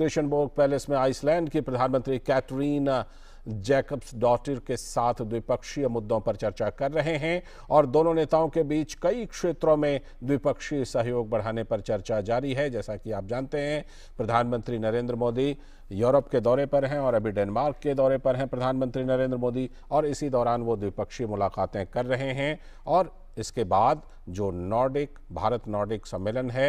क्रिशनबोर्ग palace में Iceland की प्रधानमंत्री कैटरीन जैकब्स डॉटर के साथ द्विपक्षीय मुद्दों पर चर्चा कर रहे हैं और दोनों नेताओं के बीच कई क्षेत्रों में द्विपक्षीय सहयोग बढ़ाने पर चर्चा जारी है जैसा कि आप जानते हैं प्रधानमंत्री नरेंद्र मोदी यूरोप के दौरे पर हैं और अभी डेनमार्क के दौरे पर हैं प्रधानमंत्री नरेंद्र मोदी और इसी दौरान वो द्विपक्षीय मुलाकातें कर रहे हैं और इसके बाद जो नॉर्डिक भारत नॉर्डिक सम्मेलन है